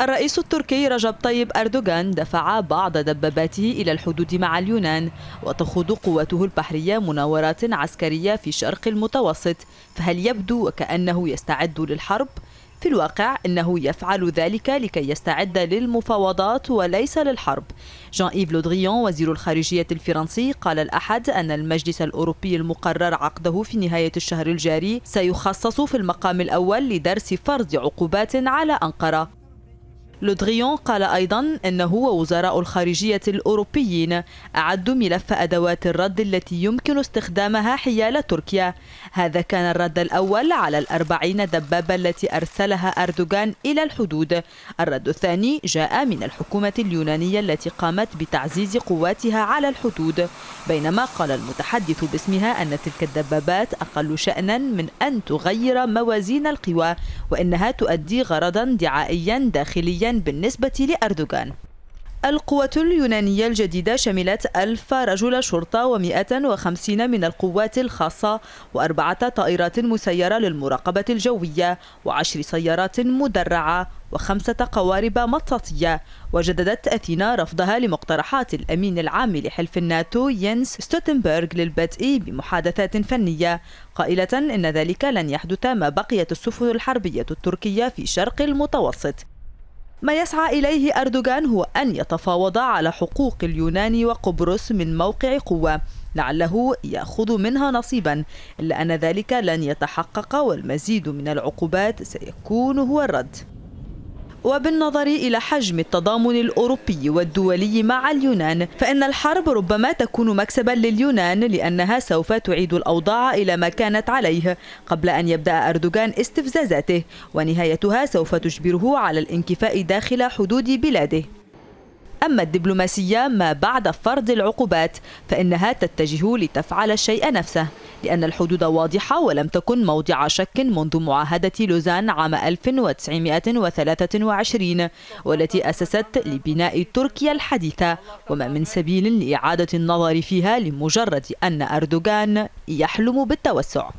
الرئيس التركي رجب طيب أردوغان دفع بعض دباباته إلى الحدود مع اليونان وتخوض قواته البحرية مناورات عسكرية في شرق المتوسط فهل يبدو وكأنه يستعد للحرب؟ في الواقع انه يفعل ذلك لكي يستعد للمفاوضات وليس للحرب. جان ايف لودغيون وزير الخارجيه الفرنسي قال الاحد ان المجلس الاوروبي المقرر عقده في نهايه الشهر الجاري سيخصص في المقام الاول لدرس فرض عقوبات على انقره. لودريون قال أيضا أنه ووزراء الخارجية الأوروبيين أعدوا ملف أدوات الرد التي يمكن استخدامها حيال تركيا هذا كان الرد الأول على الأربعين دبابة التي أرسلها أردوغان إلى الحدود الرد الثاني جاء من الحكومة اليونانية التي قامت بتعزيز قواتها على الحدود بينما قال المتحدث باسمها أن تلك الدبابات أقل شأنا من أن تغير موازين القوى وإنها تؤدي غرضا دعائيا داخليا بالنسبة لأردوغان القوة اليونانية الجديدة شملت ألف رجل شرطة و وخمسين من القوات الخاصة وأربعة طائرات مسيرة للمراقبة الجوية وعشر سيارات مدرعة وخمسة قوارب مطاطية وجددت أثينا رفضها لمقترحات الأمين العام لحلف الناتو ينس ستوتنبرغ للبدء بمحادثات فنية قائلة إن ذلك لن يحدث ما بقيت السفن الحربية التركية في شرق المتوسط ما يسعى إليه أردوغان هو أن يتفاوض على حقوق اليونان وقبرص من موقع قوة لعله ياخذ منها نصيبا الا ان ذلك لن يتحقق والمزيد من العقوبات سيكون هو الرد وبالنظر إلى حجم التضامن الأوروبي والدولي مع اليونان فإن الحرب ربما تكون مكسبا لليونان لأنها سوف تعيد الأوضاع إلى ما كانت عليه قبل أن يبدأ أردوغان استفزازاته ونهايتها سوف تجبره على الانكفاء داخل حدود بلاده أما الدبلوماسية ما بعد فرض العقوبات فإنها تتجه لتفعل الشيء نفسه لأن الحدود واضحة ولم تكن موضع شك منذ معاهدة لوزان عام 1923 والتي أسست لبناء تركيا الحديثة وما من سبيل لإعادة النظر فيها لمجرد أن أردوغان يحلم بالتوسع